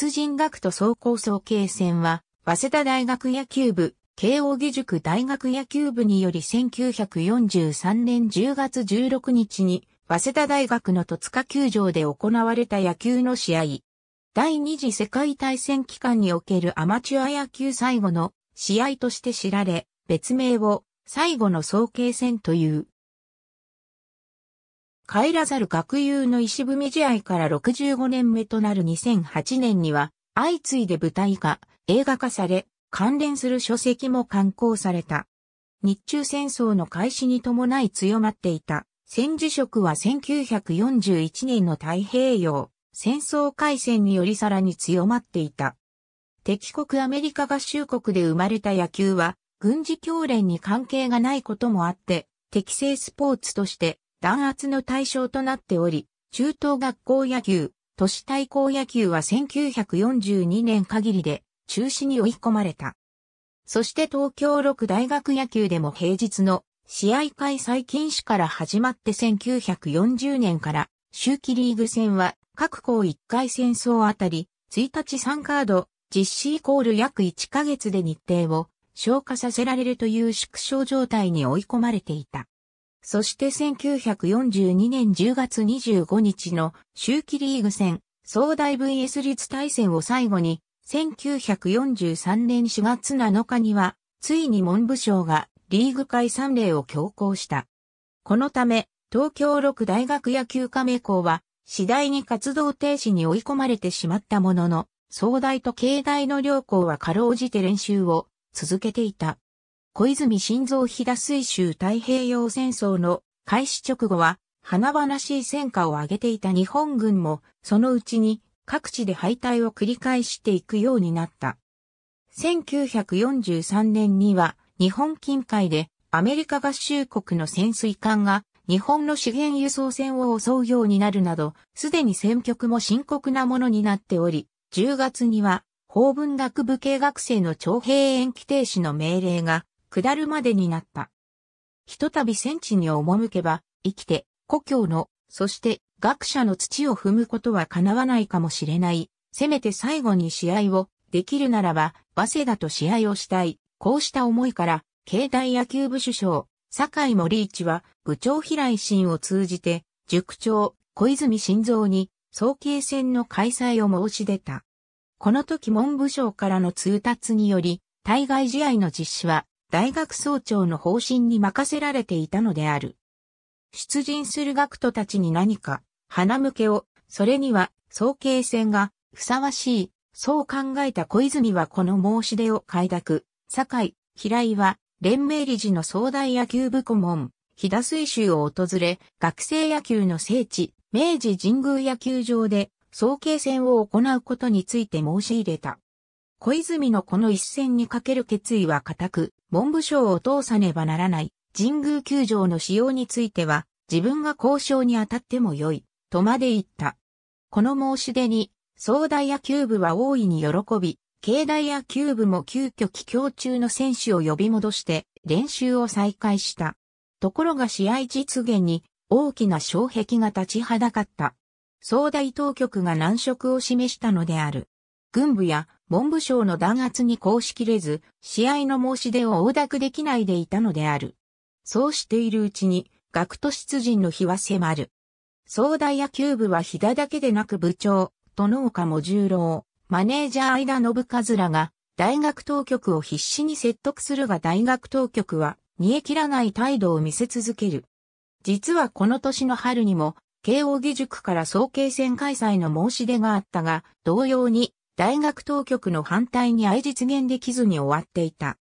出陣学徒総構総計戦は、早稲田大学野球部、慶応義塾大学野球部により1943年10月16日に、早稲田大学の戸塚球場で行われた野球の試合。第二次世界大戦期間におけるアマチュア野球最後の試合として知られ、別名を最後の総計戦という。帰らざる学友の石踏み試合から65年目となる2008年には、相次いで舞台化、映画化され、関連する書籍も刊行された。日中戦争の開始に伴い強まっていた戦時色は1941年の太平洋戦争開戦によりさらに強まっていた。敵国アメリカ合衆国で生まれた野球は軍事教練に関係がないこともあって適正スポーツとして弾圧の対象となっており、中等学校野球、都市対抗野球は1942年限りで中止に追い込まれた。そして東京六大学野球でも平日の試合開催禁止から始まって1940年から、周期リーグ戦は各校1回戦争あたり、1日3カード、実施イコール約1ヶ月で日程を消化させられるという縮小状態に追い込まれていた。そして1942年10月25日の秋季リーグ戦、総大 VS 立対戦を最後に、1943年4月7日には、ついに文部省がリーグ解散令を強行した。このため、東京6大学野球加盟校は、次第に活動停止に追い込まれてしまったものの、総大と経大の両校はかろうじて練習を続けていた。小泉晋三飛騨水州太平洋戦争の開始直後は、花々しい戦果を上げていた日本軍も、そのうちに各地で敗退を繰り返していくようになった。1943年には、日本近海でアメリカ合衆国の潜水艦が日本の資源輸送船を襲うようになるなど、すでに戦局も深刻なものになっており、10月には法文学部系学生の徴兵延期停止の命令が下るまでになった。ひとたび戦地に赴けば、生きて、故郷の、そして学者の土を踏むことは叶わないかもしれない。せめて最後に試合を、できるならば、早稲田と試合をしたい。こうした思いから、境内野球部主将、坂井森一は、部長平井新を通じて、塾長、小泉晋三に、早慶戦の開催を申し出た。この時文部省からの通達により、対外試合の実施は大学総長の方針に任せられていたのである。出陣する学徒たちに何か、花向けを、それには、総計戦が、ふさわしい、そう考えた小泉はこの申し出を快諾、酒井、平井は、連盟理事の総大野球部顧問、飛田水州を訪れ、学生野球の聖地、明治神宮野球場で、総計戦を行うことについて申し入れた。小泉のこの一戦にかける決意は固く、文部省を通さねばならない神宮球場の使用については自分が交渉に当たっても良い、とまで言った。この申し出に、総大野球部は大いに喜び、境大野球部も急遽帰郷中の選手を呼び戻して練習を再開した。ところが試合実現に大きな障壁が立ちはだかった。総大当局が難色を示したのである。軍部や文部省の弾圧に抗しきれず、試合の申し出を応諾できないでいたのである。そうしているうちに、学徒出陣の日は迫る。総大野球部は飛田だけでなく部長、殿岡も十郎、マネージャー間信和らが、大学当局を必死に説得するが大学当局は、煮え切らない態度を見せ続ける。実はこの年の春にも、慶応義塾から早慶戦開催の申し出があったが、同様に大学当局の反対に相実現できずに終わっていた。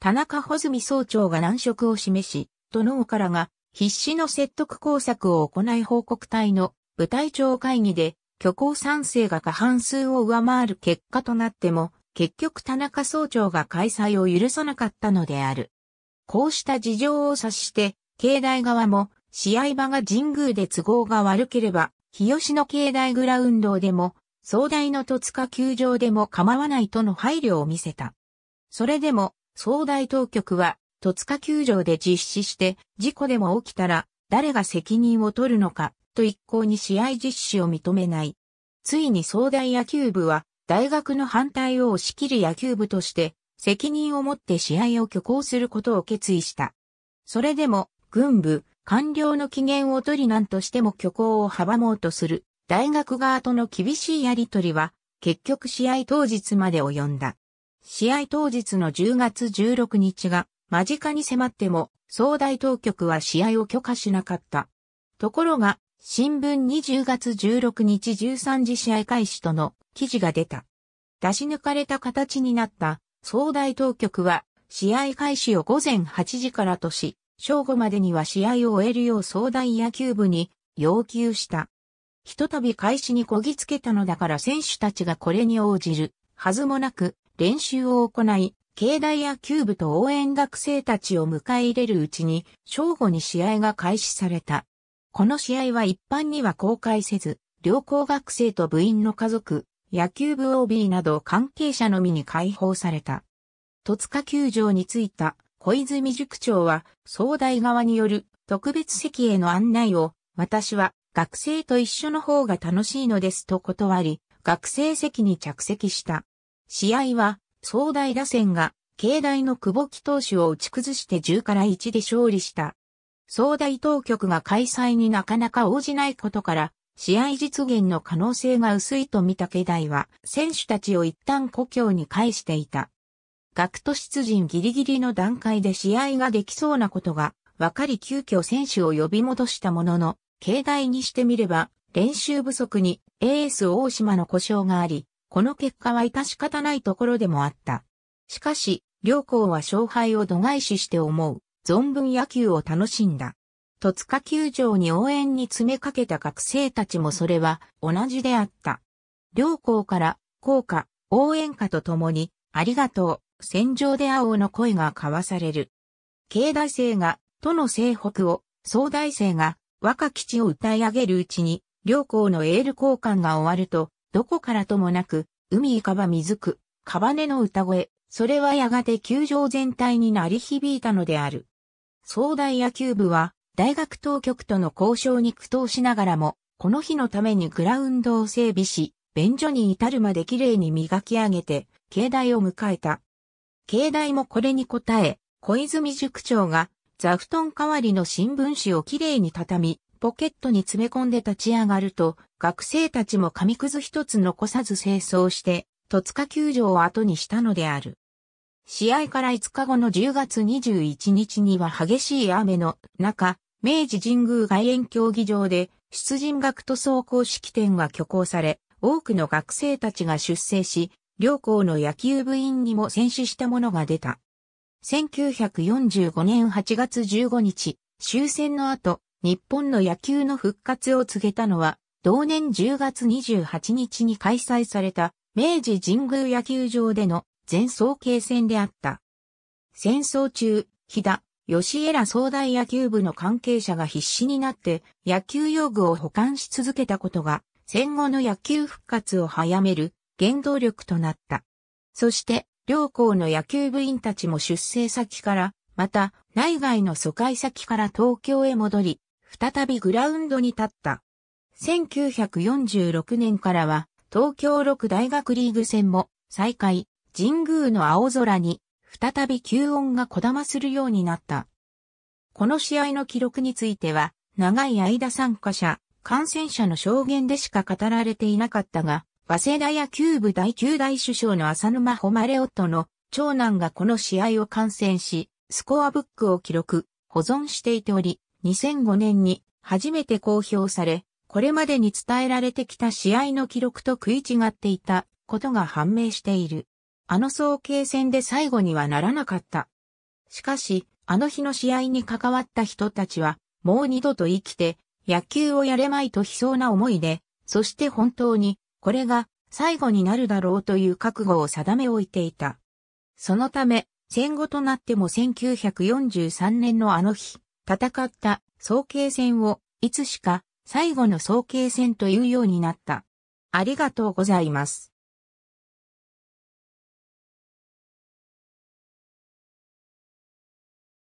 田中穂積総長が難色を示し、都のからが必死の説得工作を行い報告隊の部隊長会議で虚構賛成が過半数を上回る結果となっても、結局田中総長が開催を許さなかったのである。こうした事情を察して、境内側も試合場が神宮で都合が悪ければ、日吉の境内グラウンドでも壮大の戸塚球場でも構わないとの配慮を見せた。それでも、総大当局は、戸塚球場で実施して、事故でも起きたら、誰が責任を取るのか、と一向に試合実施を認めない。ついに総大野球部は、大学の反対を押し切る野球部として、責任を持って試合を挙行することを決意した。それでも、軍部、官僚の機嫌を取り何としても挙行を阻もうとする大学側との厳しいやりとりは、結局試合当日まで及んだ。試合当日の10月16日が間近に迫っても、総大当局は試合を許可しなかった。ところが、新聞20月16日13時試合開始との記事が出た。出し抜かれた形になった総大当局は、試合開始を午前8時からとし、正午までには試合を終えるよう総大野球部に要求した。ひとたび開始にこぎつけたのだから選手たちがこれに応じるはずもなく練習を行い、境内野球部と応援学生たちを迎え入れるうちに、正午に試合が開始された。この試合は一般には公開せず、両校学生と部員の家族、野球部 OB など関係者のみに開放された。戸塚球場に着いた小泉塾長は、総大側による特別席への案内を、私は学生と一緒の方が楽しいのですと断り、学生席に着席した。試合は、総大打線が、境内の久保木投手を打ち崩して10から1で勝利した。総大当局が開催になかなか応じないことから、試合実現の可能性が薄いと見た境内は、選手たちを一旦故郷に返していた。学徒出陣ギリギリの段階で試合ができそうなことが、分かり急遽選手を呼び戻したものの、境内にしてみれば、練習不足にエース大島の故障があり、この結果は致し方ないところでもあった。しかし、両校は勝敗を度外視して思う、存分野球を楽しんだ。戸塚球場に応援に詰めかけた学生たちもそれは同じであった。両校から校歌、応援歌とともに、ありがとう、戦場で青の声が交わされる。境大生が、都の西北を、総大生が、若き地を歌い上げるうちに、両校のエール交換が終わると、どこからともなく、海いかば水く、かばねの歌声、それはやがて球場全体に鳴り響いたのである。総大野球部は、大学当局との交渉に苦闘しながらも、この日のためにグラウンドを整備し、便所に至るまで綺麗に磨き上げて、境内を迎えた。境内もこれに応え、小泉塾長が座布団代わりの新聞紙をきれいに畳み、ポケットに詰め込んで立ち上がると、学生たちも紙くず一つ残さず清掃して、戸塚球場を後にしたのである。試合から5日後の10月21日には激しい雨の中、明治神宮外苑競技場で出陣学徒走行式典が挙行され、多くの学生たちが出征し、両校の野球部員にも戦死したものが出た。1945年8月15日、終戦の後、日本の野球の復活を告げたのは、同年10月28日に開催された明治神宮野球場での全総計戦であった。戦争中、日田、吉江ら総大野球部の関係者が必死になって野球用具を保管し続けたことが戦後の野球復活を早める原動力となった。そして両校の野球部員たちも出生先から、また内外の疎開先から東京へ戻り、再びグラウンドに立った。1946年からは東京六大学リーグ戦も再開、神宮の青空に再び球音がこだまするようになった。この試合の記録については、長い間参加者、感染者の証言でしか語られていなかったが、早稲田野球部第9代首相の浅沼誉夫の長男がこの試合を観戦し、スコアブックを記録、保存していており、2005年に初めて公表され、これまでに伝えられてきた試合の記録と食い違っていたことが判明している。あの総計戦で最後にはならなかった。しかし、あの日の試合に関わった人たちは、もう二度と生きて、野球をやれまいと悲壮な思いで、そして本当にこれが最後になるだろうという覚悟を定め置いていた。そのため、戦後となっても1943年のあの日、戦った総慶戦をいつしか最後の総慶戦というようになった。ありがとうございます。